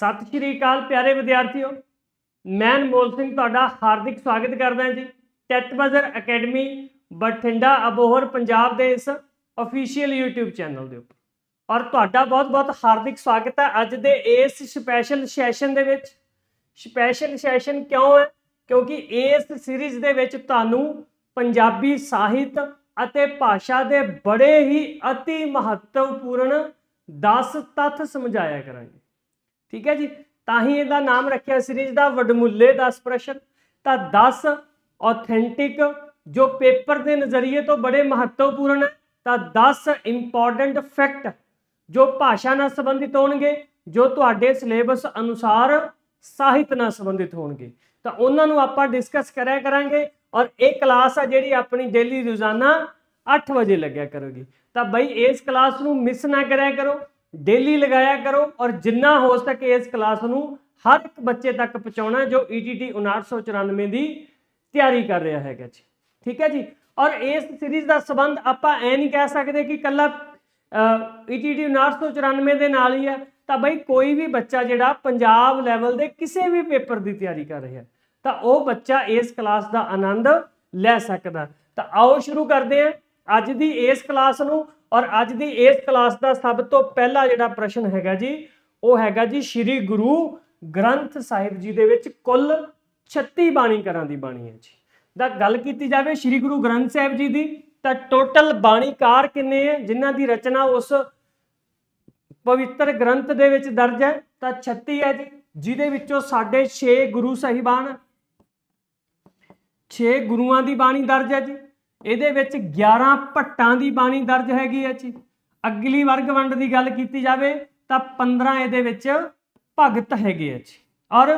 ਸਤਿ ਸ਼੍ਰੀ ਅਕਾਲ ਪਿਆਰੇ ਵਿਦਿਆਰਥੀਓ ਮੈਂ ਮੋਲ ਸਿੰਘ ਤੁਹਾਡਾ ਹਾਰਦਿਕ ਸਵਾਗਤ ਕਰਦਾ ਜੀ TET Buzzer Academy Bathinda Abohar Punjab ਦੇ ਇਸ ਅਫੀਸ਼ੀਅਲ YouTube ਚੈਨਲ ਦੇ ਉੱਪਰ ਔਰ ਤੁਹਾਡਾ ਬਹੁਤ-ਬਹੁਤ ਹਾਰਦਿਕ ਸਵਾਗਤ ਹੈ ਅੱਜ ਦੇ ਇਸ ਸਪੈਸ਼ਲ ਸੈਸ਼ਨ ਦੇ ਵਿੱਚ ਸਪੈਸ਼ਲ ਸੈਸ਼ਨ ਕਿਉਂ ਹੈ ਕਿਉਂਕਿ ਇਸ ਸੀਰੀਜ਼ ਦੇ ਵਿੱਚ ਤੁਹਾਨੂੰ ਪੰਜਾਬੀ ਸਾਹਿਤ ਅਤੇ ਭਾਸ਼ਾ ਦੇ ਬੜੇ ਹੀ ਅਤੀ ਮਹੱਤਵਪੂਰਨ 10 ਤੱਥ ਸਮਝਾਇਆ ਕਰਾਂਗੇ ਠੀਕ ਹੈ ਜੀ ਤਾਂ ਹੀ ਇਹਦਾ ਨਾਮ ਰੱਖਿਆ ਸੀਰੀਜ਼ ਦਾ ਵਡਮੁੱਲੇ 10 ਪ੍ਰਸ਼ਨ ਤਾਂ 10 ਆਥੈਂਟਿਕ ਜੋ ਪੇਪਰ ਦੇ ਨਜ਼ਰੀਏ ਤੋਂ ਬੜੇ ਮਹੱਤਵਪੂਰਨ ਹੈ ਤਾਂ 10 ਇੰਪੋਰਟੈਂਟ ਫੈਕਟ ਜੋ ਭਾਸ਼ਾ ਨਾਲ ਸੰਬੰਧਿਤ ਹੋਣਗੇ ਜੋ ਤੁਹਾਡੇ ਸਿਲੇਬਸ ਅਨੁਸਾਰ ਸਾਹਿਤ ਨਾਲ ਸੰਬੰਧਿਤ ਹੋਣਗੇ ਤਾਂ ਉਹਨਾਂ ਨੂੰ ਆਪਾਂ ਡਿਸਕਸ ਕਰਿਆ ਕਰਾਂਗੇ ਔਰ ਇਹ ਕਲਾਸ ਆ ਜਿਹੜੀ ਆਪਣੀ ਡੇਲੀ ਰੋਜ਼ਾਨਾ 8 ਵਜੇ ਲੱਗਿਆ ਕਰੋਗੀ ਤਾਂ ਬਈ ਇਸ ਕਲਾਸ ਨੂੰ ਮਿਸ ਨਾ ਕਰਿਆ ਕਰੋ ਡੇਲੀ ਲਗਾਇਆ ਕਰੋ ਔਰ ਜਿੰਨਾ ਹੋ ਸਕੇ ਇਸ ਕਲਾਸ ਨੂੰ ਹਰ ਇੱਕ ਬੱਚੇ ਤੱਕ ਪਹੁੰਚਾਉਣਾ ਜੋ ETT 5994 ਦੀ ਤਿਆਰੀ ਕਰ ਰਿਹਾ ਹੈਗਾ ਜੀ ਠੀਕ ਹੈ ਜੀ ਔਰ ਇਸ ਸੀਰੀਜ਼ ਦਾ ਸਬੰਧ ਆਪਾਂ ਐ ਨਹੀਂ ਕਹਿ ਸਕਦੇ ਕਿ ਕੱਲਾ ETT 994 ਦੇ ਨਾਲ ਹੀ ਆ ਤਾਂ ਬਈ ਕੋਈ ਵੀ ਬੱਚਾ ਜਿਹੜਾ ਪੰਜਾਬ ਲੈਵਲ ਦੇ ਕਿਸੇ ਵੀ ਪੇਪਰ ਦੀ ਤਿਆਰੀ ਕਰ ਰਿਹਾ ਤਾਂ ਉਹ ਬੱਚਾ ਇਸ ਕਲਾਸ ਦਾ ਆਨੰਦ ਲੈ ਸਕਦਾ ਤਾਂ ਆਓ ਸ਼ੁਰੂ ਕਰਦੇ ਹਾਂ ਅੱਜ ਦੀ ਇਸ ਕਲਾਸ ਨੂੰ ਔਰ ਅੱਜ ਦੀ ਇਸ ਕਲਾਸ ਦਾ ਸਭ ਤੋਂ ਪਹਿਲਾ ਜਿਹੜਾ ਪ੍ਰਸ਼ਨ ਹੈਗਾ ਜੀ ਉਹ ਹੈਗਾ ਜੀ ਸ੍ਰੀ ਗੁਰੂ ਗ੍ਰੰਥ ਸਾਹਿਬ ਜੀ ਦੇ ਵਿੱਚ ਕੁੱਲ 36 ਬਾਣੀ ਕਰਾਂ ਦੀ ਬਾਣੀ ਹੈ ਜੀ ਦਾ ਗੱਲ ਕੀਤੀ ਜਾਵੇ ਸ੍ਰੀ ਗੁਰੂ ਗ੍ਰੰਥ ਸਾਹਿਬ ਜੀ ਦੀ ਤਾਂ ਟੋਟਲ ਬਾਣੀਕਾਰ ਕਿੰਨੇ ਹੈ ਜਿਨ੍ਹਾਂ ਦੀ ਰਚਨਾ ਉਸ ਪਵਿੱਤਰ ਗ੍ਰੰਥ ਦੇ ਵਿੱਚ ਦਰਜ ਹੈ ਤਾਂ 36 ਹੈ ਜੀ ਜਿਹਦੇ ਵਿੱਚੋਂ ਸਾਡੇ 6 ਗੁਰੂ ਸਹਿਬਾਨ 6 ਗੁਰੂਆਂ ਦੀ ਬਾਣੀ ਦਰਜ ਹੈ ਜੀ ਇਹਦੇ ਵਿੱਚ 11 ਭੱਟਾਂ ਦੀ ਬਾਣੀ ਦਰਜ ਹੈਗੀ ਹੈ ਜੀ ਅਗਲੀ ਵਰਗ ਵੰਡ ਦੀ ਗੱਲ ਕੀਤੀ ਜਾਵੇ ਤਾਂ 15 ਇਹਦੇ ਵਿੱਚ ਭਗਤ ਹੈਗੇ ਹੈ ਜੀ ਔਰ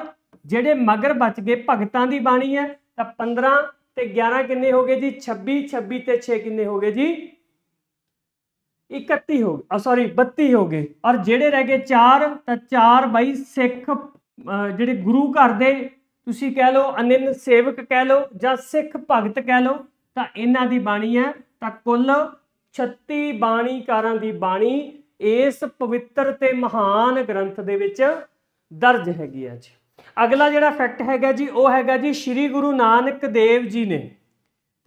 ਜਿਹੜੇ ਮਗਰ ਬਚ ਗਏ ਭਗਤਾਂ ਦੀ ਬਾਣੀ ਹੈ ਤਾਂ 15 ਤੇ 11 ਕਿੰਨੇ ਹੋ ਗਏ ਜੀ 26 26 ਤੇ 6 ਕਿੰਨੇ ਹੋ ਗਏ ਜੀ 31 ਹੋ ਗਏ ਸੌਰੀ 32 ਹੋ ਗਏ ਔਰ ਜਿਹੜੇ ਰਹਿ ਗਏ 4 ਤਾਂ 4 ਬਾਈ ਸਿੱਖ ਜਿਹੜੇ ਗੁਰੂ ਘਰ ਦੇ ਤੁਸੀਂ ਕਹਿ ਲਓ ਅਨਿੰਦ ਸੇਵਕ ਕਹਿ ਲਓ ਜਾਂ ਸਿੱਖ ਭਗਤ ਕਹਿ ਲਓ ਤਾਂ ਇਹਨਾਂ ਦੀ ਬਾਣੀ ਹੈ ਤਾਂ ਕੁੱਲ 36 ਬਾਣੀਕਾਰਾਂ ਦੀ ਬਾਣੀ ਇਸ ਪਵਿੱਤਰ ਤੇ ਮਹਾਨ ਗ੍ਰੰਥ ਦੇ ਵਿੱਚ ਦਰਜ ਹੈਗੀ ਆ ਜੀ ਅਗਲਾ ਜਿਹੜਾ ਫੈਕਟ ਹੈਗਾ ਜੀ ਉਹ ਹੈਗਾ ਜੀ ਸ੍ਰੀ ਗੁਰੂ ਨਾਨਕ ਦੇਵ ਜੀ ਨੇ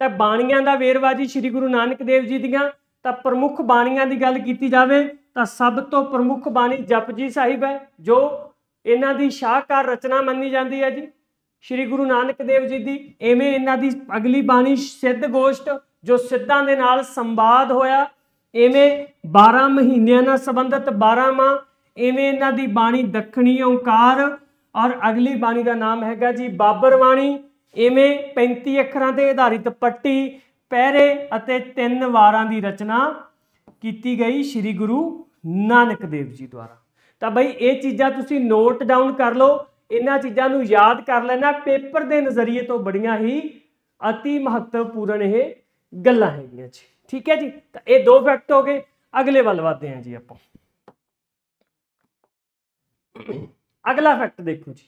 ਤਾਂ ਬਾਣੀਆਂ ਦਾ ਵੇਰਵਾ ਜੀ ਸ੍ਰੀ ਗੁਰੂ ਨਾਨਕ ਦੇਵ ਜੀ ਦੀਆਂ ਤਾਂ ਪ੍ਰਮੁੱਖ ਬਾਣੀਆਂ ਦੀ ਗੱਲ ਕੀਤੀ ਜਾਵੇ ਤਾਂ ਸਭ ਤੋਂ ਪ੍ਰਮੁੱਖ ਬਾਣੀ ਜਪਜੀ ਸਾਹਿਬ ਹੈ ਜੋ ਇਹਨਾਂ ਦੀ ਸ਼ਾਹਕਾਰ ਰਚਨਾ ਮੰਨੀ ਜਾਂਦੀ ਹੈ ਜੀ ਸ੍ਰੀ ਗੁਰੂ ਨਾਨਕ ਦੇਵ ਜੀ ਦੀ ਐਵੇਂ ਇਹਨਾਂ ਦੀ ਅਗਲੀ ਬਾਣੀ ਸਿੱਧ ਗੋਸ਼ਟ ਜੋ ਸਿੱਧਾਂ ਦੇ ਨਾਲ ਸੰਵਾਦ ਹੋਇਆ ਐਵੇਂ 12 ਮਹੀਨਿਆਂ ਨਾਲ ਸੰਬੰਧਿਤ 12ਵਾਂ ਐਵੇਂ ਇਹਨਾਂ ਦੀ ਬਾਣੀ ਦੱਖਣੀ ਓੰਕਾਰ ਔਰ ਅਗਲੀ ਬਾਣੀ ਦਾ ਨਾਮ ਹੈਗਾ ਜੀ ਬਾਬਰ ਬਾਣੀ ਐਵੇਂ 35 ਅੱਖਰਾਂ ਤੇ ਆਧਾਰਿਤ ਪੱਟੀ ਪਹਿਰੇ ਅਤੇ ਤਿੰਨ ਵਾਰਾਂ ਦੀ ਰਚਨਾ ਕੀਤੀ ਗਈ ਸ੍ਰੀ ਗੁਰੂ ਨਾਨਕ ਦੇਵ ਜੀ ਦੁਆਰਾ ਤਾਂ ਬਈ ਇਹ ਚੀਜ਼ਾਂ ਤੁਸੀਂ ਨੋਟ ਡਾਊਨ ਕਰ ਲਓ ਇਹਨਾਂ ਚੀਜ਼ਾਂ ਨੂੰ ਯਾਦ ਕਰ ਲੈਣਾ ਪੇਪਰ ਦੇ ਨਜ਼ਰੀਏ ਤੋਂ ਬੜੀਆਂ ਹੀ অতি ਮਹੱਤਵਪੂਰਨ ਇਹ ਗੱਲਾਂ ਹੈਗੀਆਂ ਜੀ ਠੀਕ ਹੈ ਜੀ ਤਾਂ ਇਹ ਦੋ ਫੈਕਟ ਹੋ ਗਏ ਅਗਲੇ ਵੱਲ ਵਧਦੇ ਹਾਂ ਜੀ ਆਪਾਂ ਅਗਲਾ ਫੈਕਟ ਦੇਖੋ ਜੀ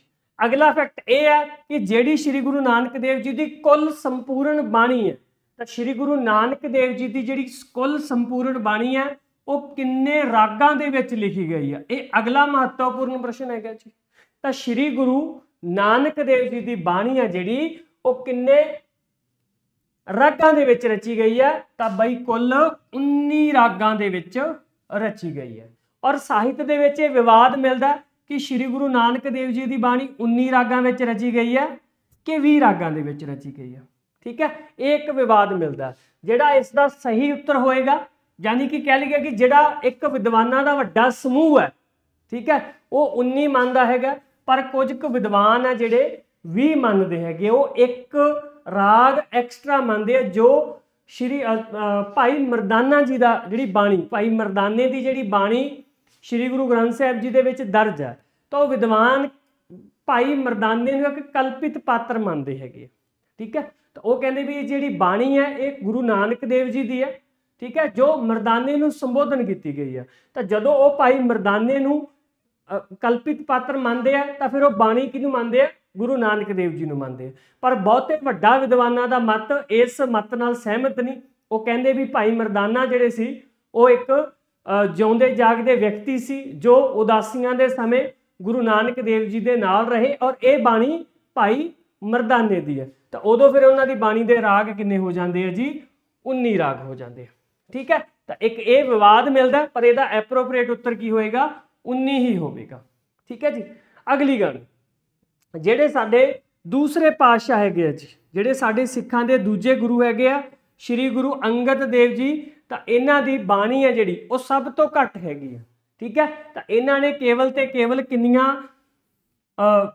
ਅਗਲਾ ਫੈਕਟ ਇਹ ਹੈ ਕਿ ਜਿਹੜੀ ਸ੍ਰੀ ਗੁਰੂ ਨਾਨਕ ਦੇਵ ਜੀ ਦੀ ਕੁੱਲ ਸੰਪੂਰਨ ਬਾਣੀ ਹੈ ਤਾਂ ਸ੍ਰੀ ਗੁਰੂ ਨਾਨਕ ਦੇਵ ਜੀ ਦੀ ਜਿਹੜੀ ਕੁੱਲ ਸੰਪੂਰਨ ਬਾਣੀ ਹੈ ਉਹ ਕਿੰਨੇ ਰਾਗਾਂ ਦੇ ਵਿੱਚ ਲਿਖੀ ਗਈ ਹੈ ਇਹ ਅਗਲਾ ਮਹੱਤਵਪੂਰਨ ਪ੍ਰਸ਼ਨ ਹੈਗਾ ਜੀ ਤਾਂ ਸ੍ਰੀ ਗੁਰੂ ਨਾਨਕ ਦੇਵ ਜੀ ਦੀ ਬਾਣੀ ਆ ਜਿਹੜੀ ਉਹ ਕਿੰਨੇ ਰਾਗਾਂ ਦੇ ਵਿੱਚ ਰਚੀ ਗਈ ਹੈ ਤਾਂ ਬਈ ਕੁੱਲ 19 ਰਾਗਾਂ ਦੇ ਵਿੱਚ ਰਚੀ ਗਈ ਹੈ ਔਰ ਸਾਹਿਤ ਦੇ ਵਿੱਚ ਇਹ ਵਿਵਾਦ ਮਿਲਦਾ ਕਿ ਸ੍ਰੀ ਗੁਰੂ ਨਾਨਕ ਦੇਵ ਜੀ ਦੀ ਬਾਣੀ 19 ਰਾਗਾਂ ਵਿੱਚ ਰਚੀ ਗਈ ਹੈ ਕਿ 20 ਰਾਗਾਂ ਦੇ ਵਿੱਚ ਰਚੀ ਗਈ ਹੈ ਠੀਕ ਹੈ ਇਹ ਇੱਕ ਵਿਵਾਦ ਮਿਲਦਾ ਜਿਹੜਾ ਇਸ ਦਾ ਸਹੀ ਉੱਤਰ ਹੋਏਗਾ ਯਾਨੀ ਕਿ ਕਹਿ ਲਿਆ ਕਿ ਜਿਹੜਾ ਇੱਕ ਵਿਦਵਾਨਾਂ ਦਾ ਵੱਡਾ ਸਮੂਹ ਹੈ ਠੀਕ ਹੈ ਉਹ 19 ਮੰਨਦਾ ਹੈਗਾ ਪਰ ਕੁਝ ਕੁ ਵਿਦਵਾਨ ਆ ਜਿਹੜੇ ਵੀ ਮੰਨਦੇ ਹੈਗੇ ਉਹ ਇੱਕ ਰਾਗ ਐਕਸਟਰਾ ਮੰਨਦੇ ਆ ਜੋ ਸ਼੍ਰੀ ਭਾਈ ਮਰਦਾਨਾ ਜੀ ਦਾ ਜਿਹੜੀ ਬਾਣੀ ਭਾਈ ਮਰਦਾਨੇ ਦੀ ਜਿਹੜੀ ਬਾਣੀ ਸ਼੍ਰੀ ਗੁਰੂ ਗ੍ਰੰਥ ਸਾਹਿਬ ਜੀ ਦੇ ਵਿੱਚ ਦਰਜ ਹੈ ਤਾਂ ਉਹ ਵਿਦਵਾਨ ਭਾਈ ਮਰਦਾਨੇ ਨੂੰ ਇੱਕ ਕਲਪਿਤ ਪਾਤਰ ਮੰਨਦੇ ਹੈਗੇ ਠੀਕ ਹੈ ਤਾਂ ਉਹ ਕਹਿੰਦੇ ਵੀ ਜਿਹੜੀ ਬਾਣੀ ਹੈ ਇਹ ਗੁਰੂ ਨਾਨਕ ਦੇਵ ਜੀ ਦੀ ਹੈ ਠੀਕ ਹੈ ਜੋ ਮਰਦਾਨੇ ਨੂੰ ਸੰਬੋਧਨ ਕੀਤੀ ਗਈ ਹੈ ਤਾਂ ਜਦੋਂ ਉਹ ਭਾਈ ਮਰਦਾਨੇ ਨੂੰ ਕਲਪਿਤ ਪਾਤਰ ਮੰਨਦੇ ਆ ਤਾਂ ਫਿਰ ਉਹ ਬਾਣੀ ਕਿਹਨੂੰ ਮੰਨਦੇ ਆ ਗੁਰੂ ਨਾਨਕ ਦੇਵ ਜੀ ਨੂੰ ਮੰਨਦੇ ਆ ਪਰ ਬਹੁਤੇ ਵੱਡਾ ਵਿਦਵਾਨਾਂ ਦਾ ਮਤ ਇਸ ਮਤ ਨਾਲ ਸਹਿਮਤ ਨਹੀਂ ਉਹ ਕਹਿੰਦੇ ਵੀ ਭਾਈ ਮਰਦਾਨਾ ਜਿਹੜੇ ਸੀ ਉਹ ਇੱਕ ਜਿਉਂਦੇ ਜਾਗਦੇ ਵਿਅਕਤੀ ਸੀ ਜੋ ਉਦਾਸੀਆਂ ਦੇ ਸਮੇਂ ਗੁਰੂ ਨਾਨਕ ਦੇਵ ਜੀ ਦੇ ਨਾਲ ਰਹੇ ਔਰ ਇਹ ਬਾਣੀ ਭਾਈ ਮਰਦਾਨੇ ਦੀ ਹੈ ਤਾਂ ਉਦੋਂ ਫਿਰ ਉਹਨਾਂ ਦੀ ਬਾਣੀ ਦੇ ਰਾਗ ਕਿੰਨੇ ਹੋ ਜਾਂਦੇ ਆ ਜੀ 19 ਰਾਗ ਹੋ ਜਾਂਦੇ ਆ ਠੀਕ ਹੈ ਤਾਂ ਇੱਕ ਇਹ ਵਿਵਾਦ ਮਿਲਦਾ ਪਰ ਇਹਦਾ ਐਪਰੋਪ੍ਰੀਏਟ ਉੱਤਰ ਕੀ ਹੋਏਗਾ 19 ਹੀ ਹੋਵੇਗਾ ਠੀਕ ਹੈ ਜੀ ਅਗਲੀ ਗੱਲ ਜਿਹੜੇ ਸਾਡੇ ਦੂਸਰੇ ਪਾਤਸ਼ਾਹ ਹੈਗੇ ਆ ਜੀ ਜਿਹੜੇ ਸਾਡੇ ਸਿੱਖਾਂ ਦੇ ਦੂਜੇ ਗੁਰੂ ਹੈਗੇ ਆ ਸ੍ਰੀ ਗੁਰੂ ਅੰਗਦ ਦੇਵ ਜੀ ਤਾਂ ਇਹਨਾਂ ਦੀ ਬਾਣੀ ਹੈ ਜਿਹੜੀ ਉਹ ਸਭ ਤੋਂ ਘੱਟ ਹੈਗੀ ਆ ਠੀਕ ਹੈ ਤਾਂ ਇਹਨਾਂ ਨੇ ਕੇਵਲ ਤੇ ਕੇਵਲ ਕਿੰਨੀਆਂ ਅ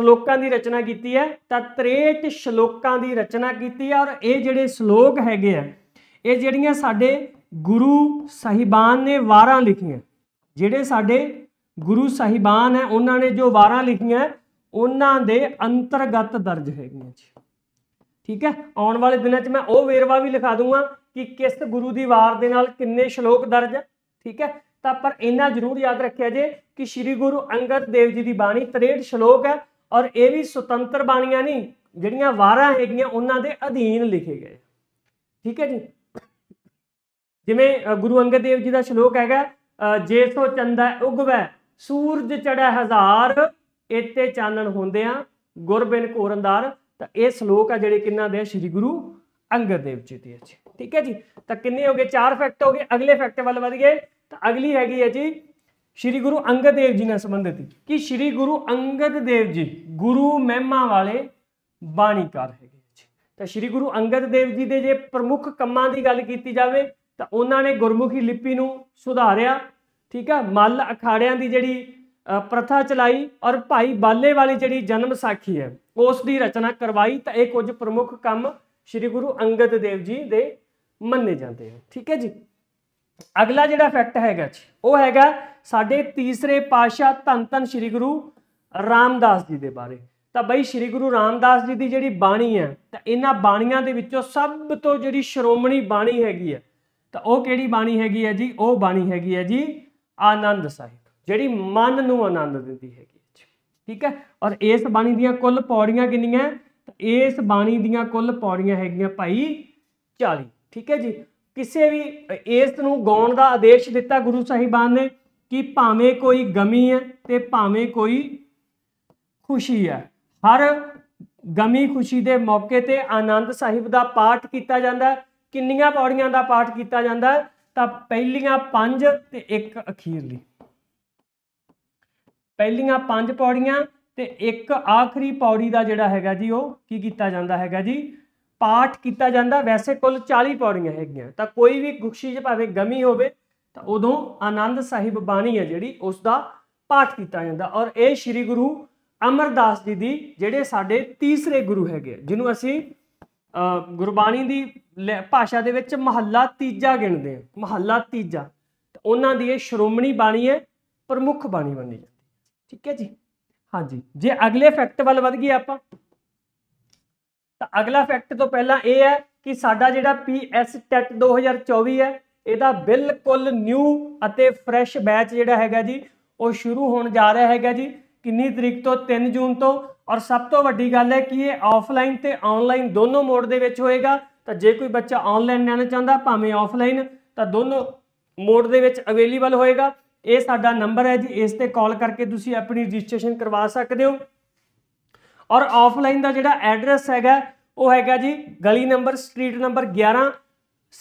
ਸ਼ਲੋਕਾਂ ਦੀ ਰਚਨਾ ਕੀਤੀ ਹੈ ਤਾਂ 63 ਸ਼ਲੋਕਾਂ ਦੀ ਰਚਨਾ ਕੀਤੀ ਹੈ ਔਰ ਇਹ ਜਿਹੜੇ ਸ਼ਲੋਕ ਹੈਗੇ ਆ ਇਹ ਜਿਹੜੀਆਂ ਸਾਡੇ ਗੁਰੂ ਸਾਹਿਬਾਨ ਨੇ ਵਾਰਾਂ ਲਿਖੀਆਂ ਜਿਹੜੇ ਸਾਡੇ ਗੁਰੂ ਸਾਹਿਬਾਨ ਹੈ ਉਹਨਾਂ ਨੇ ਜੋ ਵਾਰਾਂ ਲਿਖੀਆਂ ਉਹਨਾਂ ਦੇ ਅੰਤਰਗਤ ਦਰਜ ਹੈਗੀਆਂ ਜੀ ਠੀਕ ਹੈ ਆਉਣ ਵਾਲੇ ਦਿਨਾਂ 'ਚ ਮੈਂ ਉਹ ਵੇਰਵਾ ਵੀ ਲਿਖਾ ਦੂੰਗਾ ਕਿ ਕਿਸ ਗੁਰੂ ਦੀ ਵਾਰ ਦੇ ਨਾਲ ਕਿੰਨੇ ਸ਼ਲੋਕ ਦਰਜ ਹੈ ਠੀਕ ਹੈ ਤਾਂ ਪਰ ਇਹਨਾਂ ਜ਼ਰੂਰ ਯਾਦ ਰੱਖਿਆ ਜੇ ਕਿ ਸ੍ਰੀ ਗੁਰੂ ਅੰਗਦ ਦੇਵ ਜੀ ਦੀ ਬਾਣੀ 63 ਸ਼ਲੋਕ ਹੈ ਔਰ ਇਹ ਵੀ ਸੁਤੰਤਰ ਬਾਣੀਆਂ ਨਹੀਂ ਜਿਹੜੀਆਂ ਵਾਰਾਂ ਹੈਗੀਆਂ ਉਹਨਾਂ ਦੇ ਅਧੀਨ ਲਿਖੇ ਗਏ ਠੀਕ ਹੈ ਜੀ ਜਿਵੇਂ ਗੁਰੂ ਅੰਗਦ ਦੇਵ ਜੀ ਦਾ ਸ਼ਲੋਕ ਹੈਗਾ ਜੇ ਸੋ ਚੰਦਾ ਉਗਵੈ ਸੂਰਜ ਚੜੈ ਹਜ਼ਾਰ ਇਤੇ ਚਾਨਣ ਹੁੰਦਿਆਂ ਗੁਰਬਿਨ ਕੋਰੰਦਾਰ ਤਾਂ ਇਹ ਸ਼ਲੋਕ ਆ ਜਿਹੜੇ ਕਿੰਨਾ ਦੇ ਸ੍ਰੀ ਗੁਰੂ ਅੰਗਦ ਦੇਵ ਜੀ ਦੇ ਜੀ ਠੀਕ ਹੈ ਜੀ ਤਾਂ ਕਿੰਨੇ ਹੋ ਗਏ ਚਾਰ ਫੈਕਟ ਹੋ ਗਏ ਅਗਲੇ ਫੈਕਟ ਵੱਲ ਵਧ ਗਏ ਤਾਂ ਅਗਲੀ ਹੈਗੀ ਹੈ ਜੀ ਸ੍ਰੀ ਗੁਰੂ ਅੰਗਦ ਦੇਵ ਜੀ ਨਾਲ ਸੰਬੰਧਿਤ ਕਿ ਸ੍ਰੀ ਗੁਰੂ ਅੰਗਦ ਦੇਵ ਜੀ ਗੁਰੂ ਮਹਿਮਾ ਵਾਲੇ ਬਾਣੀਕਾਰ ਹੈਗੇ ਜੀ ਤਾਂ ਸ੍ਰੀ ਗੁਰੂ ਅੰਗਦ ਦੇਵ ਜੀ ਦੇ ਜੇ ਪ੍ਰਮੁੱਖ ਕੰਮਾਂ ਦੀ ਗੱਲ ਕੀਤੀ ਜਾਵੇ ਤਾਂ ਉਹਨਾਂ ਨੇ ਗੁਰਮੁਖੀ ਲਿਪੀ ਨੂੰ ਸੁਧਾਰਿਆ ਠੀਕ ਹੈ ਮੱਲ ਅਖਾੜਿਆਂ ਦੀ ਜਿਹੜੀ ਪ੍ਰਥਾ ਚਲਾਈ ਔਰ ਭਾਈ ਬਾਲੇ ਵਾਲੀ ਜਿਹੜੀ ਜਨਮ ਸਾਖੀ ਹੈ ਉਸ ਦੀ ਰਚਨਾ ਕਰਵਾਈ ਤਾਂ ਇਹ ਕੁਝ ਪ੍ਰਮੁੱਖ ਕੰਮ ਸ੍ਰੀ ਗੁਰੂ ਅੰਗਦ ਦੇਵ ਜੀ ਦੇ ਮੰਨੇ ਜਾਂਦੇ ਹਨ ਠੀਕ ਹੈ ਜੀ ਅਗਲਾ ਜਿਹੜਾ ਫੈਕਟ ਹੈਗਾ ਜੀ ਉਹ ਹੈਗਾ ਸਾਡੇ ਤੀਸਰੇ ਪਾਸ਼ਾ ਧੰਨ ਧੰਨ ਸ੍ਰੀ ਗੁਰੂ ਰਾਮਦਾਸ ਜੀ ਦੇ ਬਾਰੇ ਤਾਂ ਬਈ ਸ੍ਰੀ ਗੁਰੂ ਰਾਮਦਾਸ ਜੀ ਦੀ ਜਿਹੜੀ ਬਾਣੀ ਹੈ ਤਾਂ ਇਹਨਾਂ ਬਾਣੀਆਂ ਦੇ ਵਿੱਚੋਂ ਸਭ ਤੋਂ ਜਿਹੜੀ ਸ਼੍ਰੋਮਣੀ ਬਾਣੀ ਹੈਗੀ ਹੈ ਤਾਂ ਉਹ ਕਿਹੜੀ ਬਾਣੀ ਹੈਗੀ ਹੈ ਜੀ ਉਹ ਬਾਣੀ ਹੈਗੀ ਹੈ ਜੀ ਆਨੰਦ ਸਾਹਿਬ ਜਿਹੜੀ ਮਨ ਨੂੰ ਆਨੰਦ ਦਿੰਦੀ ਹੈਗੀ ਠੀਕ ਹੈ ਔਰ ਇਸ ਬਾਣੀ ਦੀਆਂ ਕੁੱਲ ਪੌੜੀਆਂ ਕਿੰਨੀਆਂ ਇਸ ਬਾਣੀ ਦੀਆਂ ਕੁੱਲ ਪੌੜੀਆਂ ਹੈਗੀਆਂ ਭਾਈ 40 ਠੀਕ ਹੈ ਜੀ ਕਿਸੇ ਵੀ ਇਸ ਨੂੰ ਗਾਉਣ ਦਾ ਆਦੇਸ਼ ਦਿੱਤਾ ਗੁਰੂ ਸਾਹਿਬਾਨ ਨੇ ਕਿ ਭਾਵੇਂ ਕੋਈ ਗਮੀ ਹੈ ਤੇ ਭਾਵੇਂ ਕੋਈ ਖੁਸ਼ੀ ਹੈ ਹਰ ਗਮੀ ਖੁਸ਼ੀ ਦੇ ਮੌਕੇ ਤੇ ਆਨੰਦ ਸਾਹਿਬ ਦਾ ਪਾਠ ਕੀਤਾ ਜਾਂਦਾ ਹੈ ਕਿੰਨੀਆਂ ਪੌੜੀਆਂ ਦਾ ਪਾਠ ਕੀਤਾ ਜਾਂਦਾ ਤਾਂ ਪਹਿਲੀਆਂ 5 ਤੇ ਇੱਕ ਅਖੀਰਲੀ ਪਹਿਲੀਆਂ 5 ਪੌੜੀਆਂ ਤੇ ਇੱਕ ਆਖਰੀ ਪੌੜੀ ਦਾ ਜਿਹੜਾ ਹੈਗਾ ਜੀ ਉਹ ਕੀ ਕੀਤਾ ਜਾਂਦਾ ਹੈਗਾ ਜੀ ਪਾਠ ਕੀਤਾ ਜਾਂਦਾ ਵੈਸੇ ਕੁੱਲ 40 ਪੌੜੀਆਂ ਹੈਗੀਆਂ ਤਾਂ ਕੋਈ ਵੀ ਗੁਖਸ਼ੀ ਜੇ ਭਾਵੇਂ ਗਮੀ ਹੋਵੇ ਤਾਂ ਉਦੋਂ ਆਨੰਦ ਸਾਹਿਬ ਬਾਣੀ ਹੈ ਜਿਹੜੀ ਉਸ ਦਾ ਪਾਠ ਕੀਤਾ ਜਾਂਦਾ ਔਰ ਇਹ ਸ੍ਰੀ ਗੁਰੂ ਅਮਰਦਾਸ ਜੀ ਦੀ ਜਿਹੜੇ ਸਾਡੇ ਤੀਸਰੇ ਗੁਰੂ ਹੈਗੇ ਜਿਹਨੂੰ ਅਸੀਂ ਗੁਰਬਾਣੀ ਦੀ ਭਾਸ਼ਾ ਦੇ ਵਿੱਚ ਮਹੱਲਾ ਤੀਜਾ ਗਿਣਦੇ ਆ ਮਹੱਲਾ ਤੀਜਾ ਉਹਨਾਂ ਦੀ ਇਹ ਸ਼੍ਰੋਮਣੀ ਬਾਣੀ ਹੈ ਪ੍ਰਮੁੱਖ ਬਾਣੀ ਮੰਨੀ ਜਾਂਦੀ ਠੀਕ ਹੈ ਜੀ ਹਾਂਜੀ ਜੇ ਅਗਲੇ ਫੈਕਟ ਵੱਲ ਵਧ ਗਏ ਆਪਾਂ ਤਾਂ ਅਗਲਾ ਫੈਕਟ ਤੋਂ ਪਹਿਲਾਂ ਇਹ ਹੈ ਕਿ ਸਾਡਾ ਜਿਹੜਾ ਪੀਐਸ ਟੈਟ 2024 ਹੈ ਇਹਦਾ ਬਿਲਕੁਲ ਨਿਊ ਅਤੇ ਫਰੈਸ਼ ਬੈਚ ਜਿਹੜਾ ਹੈਗਾ ਜੀ ਉਹ ਸ਼ੁਰੂ ਹੋਣ ਜਾ ਰਿਹਾ ਹੈਗਾ ਜੀ ਕਿੰਨੀ ਤਰੀਕ ਤੋਂ 3 ਜੂਨ ਤੋਂ ਔਰ ਸਭ ਤੋਂ ਵੱਡੀ ਗੱਲ ਹੈ ਕਿ ਇਹ ਆਫਲਾਈਨ ਤੇ ਆਨਲਾਈਨ ਦੋਨੋਂ ਮੋਡ ਦੇ ਵਿੱਚ ਹੋਏਗਾ ਤਾਂ ਜੇ ਕੋਈ ਬੱਚਾ ਆਨਲਾਈਨ ਲੈਣਾ ਚਾਹੁੰਦਾ ਭਾਵੇਂ ਆਫਲਾਈਨ ਤਾਂ ਦੋਨੋਂ ਮੋਡ ਦੇ ਵਿੱਚ ਅਵੇਲੇਬਲ ਹੋਏਗਾ ਇਹ ਸਾਡਾ ਨੰਬਰ ਹੈ ਜੀ ਇਸ ਤੇ ਕਾਲ ਕਰਕੇ ਤੁਸੀਂ ਆਪਣੀ ਰਜਿਸਟ੍ਰੇਸ਼ਨ ਕਰਵਾ ਸਕਦੇ ਹੋ ਔਰ ਆਫਲਾਈਨ ਦਾ ਜਿਹੜਾ ਐਡਰੈਸ ਹੈਗਾ ਉਹ ਹੈਗਾ ਜੀ ਗਲੀ number street number 11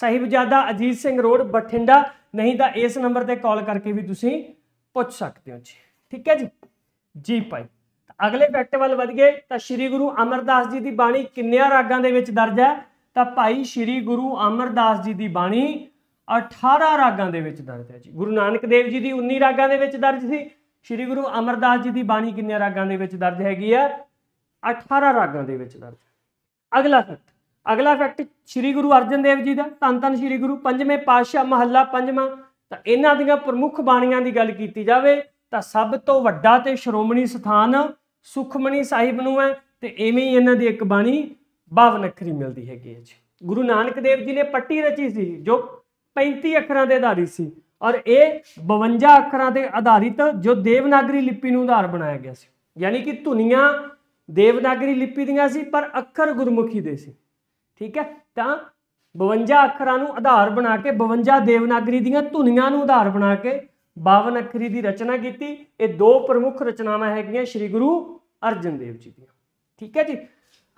Sahibzada Ajit Singh road Bathinda ਨਹੀਂ ਤਾਂ ਇਸ ਨੰਬਰ ਤੇ ਕਾਲ ਕਰਕੇ ਵੀ ਤੁਸੀਂ ਪੁੱਛ ਸਕਦੇ ਹੋ ਜੀ ਠੀਕ ਹੈ ਜੀ ਜੀ ਭਾਈ ਅਗਲੇ ਫੈਕਟ ਵੱਲ ਵਧ ਗਏ ਤਾਂ ਸ੍ਰੀ ਗੁਰੂ ਅਮਰਦਾਸ ਜੀ ਦੀ ਬਾਣੀ ਕਿੰਨਿਆਂ ਰਾਗਾਂ ਦੇ ਵਿੱਚ ਦਰਜ ਹੈ ਤਾਂ ਭਾਈ ਸ੍ਰੀ ਗੁਰੂ ਅਮਰਦਾਸ ਜੀ ਦੀ ਬਾਣੀ 18 ਰਾਗਾਂ ਦੇ ਵਿੱਚ ਦਰਜ ਹੈ ਜੀ ਗੁਰੂ ਨਾਨਕ ਦੇਵ ਜੀ ਦੀ 19 ਰਾਗਾਂ ਦੇ ਵਿੱਚ ਦਰਜ ਸੀ ਸ੍ਰੀ ਗੁਰੂ ਅਮਰਦਾਸ ਜੀ ਦੀ ਬਾਣੀ ਕਿੰਨਿਆਂ ਰਾਗਾਂ ਦੇ ਵਿੱਚ ਦਰਜ ਹੈਗੀ ਆ 18 ਰਾਗਾਂ ਦੇ ਵਿੱਚ ਦਰਜ ਅਗਲਾ ਫੈਕਟ ਅਗਲਾ ਫੈਕਟ ਸ੍ਰੀ ਗੁਰੂ ਅਰਜਨ ਦੇਵ ਜੀ ਦਾ ਤਨ ਤਨ ਸ੍ਰੀ ਗੁਰੂ ਪੰਜਵੇਂ ਪਾਤਸ਼ਾਹ ਮਹੱਲਾ ਪੰਜਵਾਂ ਤਾਂ ਇਹਨਾਂ ਦੀਆਂ ਪ੍ਰਮੁੱਖ ਬਾਣੀਆਂ ਦੀ ਗੱਲ ਕੀਤੀ ਜਾਵੇ ਤਾਂ ਸਭ ਤੋਂ ਵੱਡਾ ਤੇ ਸ਼੍ਰੋਮਣੀ ਸਥਾਨ ਸੁਖਮਣੀ ਸਾਹਿਬ ਨੂੰ ਹੈ ਤੇ ਐਵੇਂ ਹੀ ਇਹਨਾਂ ਦੀ ਇੱਕ ਬਾਣੀ ਬਾਵਨ ਮਿਲਦੀ ਹੈਗੀ ਹੈ ਜੀ ਗੁਰੂ ਨਾਨਕ ਦੇਵ ਜੀ ਨੇ ਪੱਟੀ ਰਚੀ ਸੀ ਜੋ 35 ਅੱਖਰਾਂ ਦੇ ਆਧਾਰਿਤ ਸੀ ਔਰ ਇਹ 52 ਅੱਖਰਾਂ ਦੇ ਆਧਾਰਿਤ ਜੋ ਦੇਵਨਾਗਰੀ ਲਿਪੀ ਨੂੰ ਆਧਾਰ ਬਣਾਇਆ ਗਿਆ ਸੀ ਯਾਨੀ ਕਿ ਧੁਨੀਆਂ ਦੇਵਨਾਗਰੀ ਲਿਪੀ ਦੀਆਂ ਸੀ ਪਰ ਅੱਖਰ ਗੁਰਮੁਖੀ ਦੇ ਸੀ ਠੀਕ ਹੈ ਤਾਂ 52 ਅੱਖਰਾਂ ਨੂੰ ਆਧਾਰ ਬਣਾ ਕੇ 52 ਦੇਵਨਾਗਰੀ ਦੀਆਂ ਧੁਨੀਆਂ ਨੂੰ ਆਧਾਰ ਬਣਾ ਕੇ 52 ਅੱਖਰੀ ਦੀ ਰਚਨਾ ਕੀਤੀ ਇਹ ਦੋ ਪ੍ਰਮੁੱਖ ਰਚਨਾਵਾਂ ਹੈਗੀਆਂ ਸ੍ਰੀ ਗੁਰੂ ਅਰਜਨ ਦੇਵ ਜੀ ਦੀਆਂ ਠੀਕ ਹੈ ਜੀ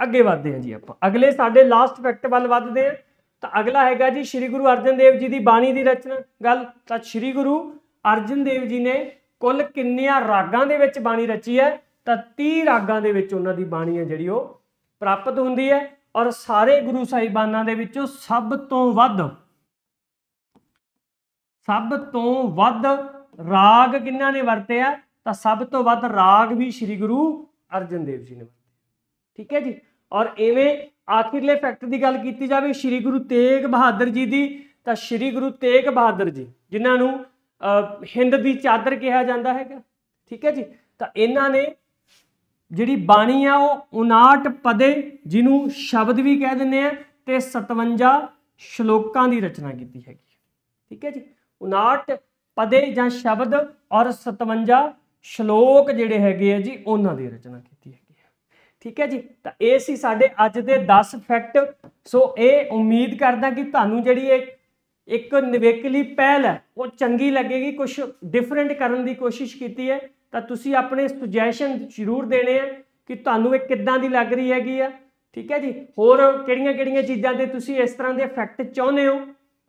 ਅੱਗੇ ਵਧਦੇ ਹਾਂ ਜੀ ਆਪਾਂ ਅਗਲੇ ਸਾਡੇ ਲਾਸਟ ਫੈਕਟ ਵੱਲ ਵਧਦੇ ਹਾਂ ਤਾਂ ਅਗਲਾ ਹੈਗਾ ਜੀ ਸ੍ਰੀ ਗੁਰੂ ਅਰਜਨ ਦੇਵ ਜੀ ਦੀ ਬਾਣੀ ਦੀ ਰਚਨਾ ਗੱਲ ਤਾਂ ਸ੍ਰੀ ਗੁਰੂ ਅਰਜਨ ਦੇਵ ਜੀ ਨੇ ਕੁੱਲ ਕਿੰਨਿਆਂ ਰਾਗਾਂ ਦੇ ਵਿੱਚ ਬਾਣੀ ਰਚੀ ਹੈ ਤਾਂ 30 ਰਾਗਾਂ ਦੇ ਵਿੱਚ ਉਹਨਾਂ ਦੀ ਬਾਣੀ ਹੈ ਜਿਹੜੀ ਉਹ ਪ੍ਰਾਪਤ ਹੁੰਦੀ ਹੈ ਔਰ ਸਾਰੇ ਗੁਰੂ ਸਾਹਿਬਾਨਾਂ ਦੇ ਵਿੱਚੋਂ ਸਭ ਤੋਂ ਵੱਧ ਸਭ ਤੋਂ ਵੱਧ ਰਾਗ ਕਿੰਨਾ ਨੇ ਵਰਤਿਆ ਤਾਂ ਸਭ ਤੋਂ ਵੱਧ ਰਾਗ ਵੀ ਸ੍ਰੀ ਗੁਰੂ ਅਰਜਨ ਦੇਵ ਜੀ ਨੇ ਵਰਤਿਆ ਠੀਕ ਹੈ ਜੀ ਔਰ ਐਵੇਂ ਆਖਿਰਲੇ ਫੈਕਟ ਦੀ ਗੱਲ ਕੀਤੀ ਜਾਵੇ ਸ੍ਰੀ ਗੁਰੂ ਤੇਗ ਬਹਾਦਰ ਜੀ ਦੀ ਤਾਂ ਸ੍ਰੀ ਗੁਰੂ ਤੇਗ ਬਹਾਦਰ ਜੀ ਜਿਨ੍ਹਾਂ ਨੂੰ ਹਿੰਦ ਦੀ ਚਾਦਰ ਕਿਹਾ ਜਾਂਦਾ ਹੈਗਾ ਠੀਕ ਹੈ ਜੀ ਤਾਂ ਇਹਨਾਂ ਨੇ ਜਿਹੜੀ ਬਾਣੀ ਆ ਉਹ 59 ਪਦੇ ਜਿਹਨੂੰ ਸ਼ਬਦ ਵੀ ਕਹਿ ਦਿੰਦੇ ਆ ਤੇ 57 ਸ਼ਲੋਕਾਂ ਦੀ ਰਚਨਾ ਕੀਤੀ ਹੈਗੀ ਠੀਕ ਹੈ ਜੀ 59 ਪਦੇ ਜਾਂ ਸ਼ਬਦ ਔਰ 57 ਸ਼ਲੋਕ ਜਿਹੜੇ ਹੈਗੇ ਆ ਜੀ ਉਹਨਾਂ ਦੀ ਰਚਨਾ ਕੀਤੀ ਹੈਗੀ ਹੈ ਠੀਕ ਹੈ ਜੀ ਤਾਂ ਇਹ ਸੀ ਸਾਡੇ ਅੱਜ ਦੇ 10 ਫੈਕਟ ਸੋ ਇਹ ਉਮੀਦ ਕਰਦਾ ਕਿ ਤੁਹਾਨੂੰ ਜਿਹੜੀ ਇਹ ਇੱਕ ਨਿਵੇਕਲੀ ਪਹਿਲ ਹੈ ਉਹ ਚੰਗੀ ਲੱਗੇਗੀ ਕੁਝ ਡਿਫਰੈਂਟ ਕਰਨ ਦੀ ਕੋਸ਼ਿਸ਼ ਕੀਤੀ ਹੈ ਤਾਂ ਤੁਸੀਂ ਆਪਣੇ ਸੁਜੈਸ਼ਨ ਜ਼ਰੂਰ ਦੇਣੇ ਆ ਕਿ ਤੁਹਾਨੂੰ ਇਹ ਕਿੱਦਾਂ ਦੀ ਲੱਗ ਰਹੀ ਹੈਗੀ ਆ ਠੀਕ ਹੈ ਜੀ ਹੋਰ ਕਿਹੜੀਆਂ-ਕਿਹੜੀਆਂ ਚੀਜ਼ਾਂ ਦੇ ਤੁਸੀਂ ਇਸ ਤਰ੍ਹਾਂ ਦੇ ਫੈਕਟ ਚਾਹੁੰਦੇ ਹੋ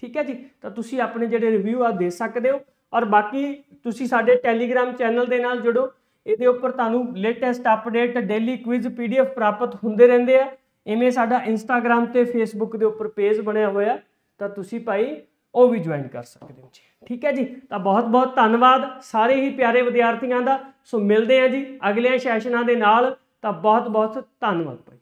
ਠੀਕ ਹੈ ਜੀ ਤਾਂ ਤੁਸੀਂ ਆਪਣੇ ਜਿਹੜੇ ਰਿਵਿਊ ਆ ਦੇ ਸਕਦੇ ਹੋ ਔਰ ਬਾਕੀ ਤੁਸੀਂ ਸਾਡੇ ਟੈਲੀਗ੍ਰam ਚੈਨਲ ਦੇ ਨਾਲ ਜੁੜੋ ਇਹਦੇ ਉੱਪਰ ਤੁਹਾਨੂੰ latest update daily quiz PDF ਪ੍ਰਾਪਤ ਹੁੰਦੇ ਰਹਿੰਦੇ ਆ ਇਵੇਂ ਸਾਡਾ ਇੰਸਟਾਗ੍ਰam ਤੇ ਫੇਸਬੁੱਕ ਦੇ ਉੱਪਰ ਪੇਜ ਬਣਿਆ ਹੋਇਆ ਤਾਂ ਤੁਸੀਂ ਭਾਈ ਉਹ ਵੀ ਜੁਆਇਨ ਕਰ ਸਕਦੇ ਹੋ ਜੀ ਠੀਕ ਹੈ ਜੀ ਤਾਂ ਬਹੁਤ ਬਹੁਤ ਧੰਨਵਾਦ ਸਾਰੇ ਹੀ ਪਿਆਰੇ ਵਿਦਿਆਰਥੀਆਂ ਦਾ ਸੋ ਮਿਲਦੇ ਆ ਜੀ ਅਗਲੇ ਸੈਸ਼ਨਾਂ ਦੇ ਨਾਲ ਤਾਂ ਬਹੁਤ ਬਹੁਤ ਧੰਨਵਾਦ